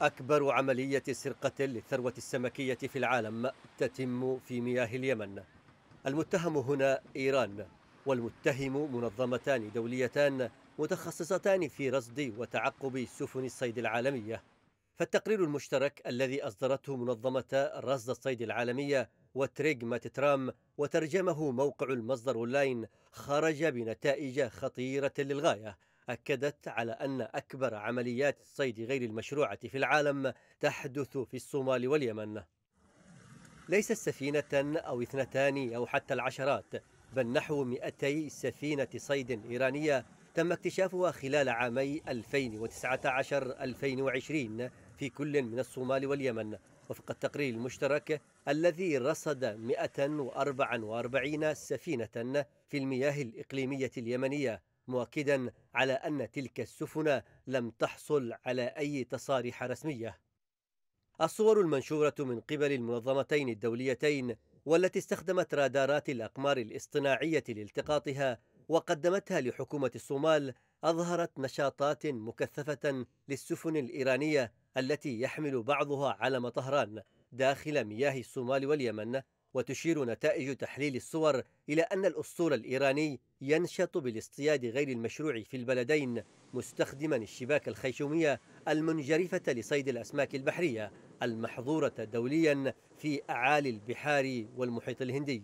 أكبر عملية سرقة للثروة السمكية في العالم تتم في مياه اليمن المتهم هنا إيران والمتهم منظمتان دوليتان متخصصتان في رصد وتعقب سفن الصيد العالمية فالتقرير المشترك الذي أصدرته منظمة رصد الصيد العالمية وتريج ماتترام وترجمه موقع المصدر اللاين خرج بنتائج خطيرة للغاية أكدت على أن أكبر عمليات الصيد غير المشروعة في العالم تحدث في الصومال واليمن ليس السفينة أو اثنتان أو حتى العشرات بل نحو 200 سفينة صيد إيرانية تم اكتشافها خلال عامي 2019-2020 في كل من الصومال واليمن وفق التقرير المشترك الذي رصد 144 سفينة في المياه الإقليمية اليمنية مؤكدا على أن تلك السفن لم تحصل على أي تصاريح رسمية الصور المنشورة من قبل المنظمتين الدوليتين والتي استخدمت رادارات الأقمار الاصطناعية لالتقاطها وقدمتها لحكومة الصومال أظهرت نشاطات مكثفة للسفن الإيرانية التي يحمل بعضها علم طهران داخل مياه الصومال واليمن وتشير نتائج تحليل الصور إلى أن الأسطول الإيراني ينشط بالاصطياد غير المشروع في البلدين مستخدما الشباك الخيشومية المنجرفة لصيد الأسماك البحرية المحظورة دوليا في أعالي البحار والمحيط الهندي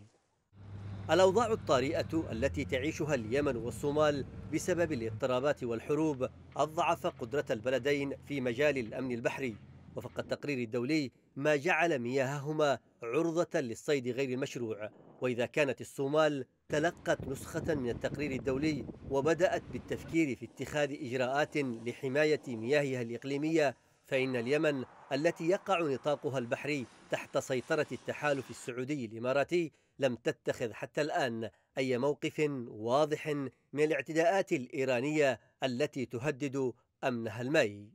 الأوضاع الطارئة التي تعيشها اليمن والصومال بسبب الاضطرابات والحروب أضعف قدرة البلدين في مجال الأمن البحري وفق التقرير الدولي ما جعل مياههما عرضة للصيد غير المشروع وإذا كانت الصومال تلقت نسخة من التقرير الدولي وبدأت بالتفكير في اتخاذ إجراءات لحماية مياهها الإقليمية فإن اليمن التي يقع نطاقها البحري تحت سيطرة التحالف السعودي الإماراتي لم تتخذ حتى الآن أي موقف واضح من الاعتداءات الإيرانية التي تهدد أمنها المائي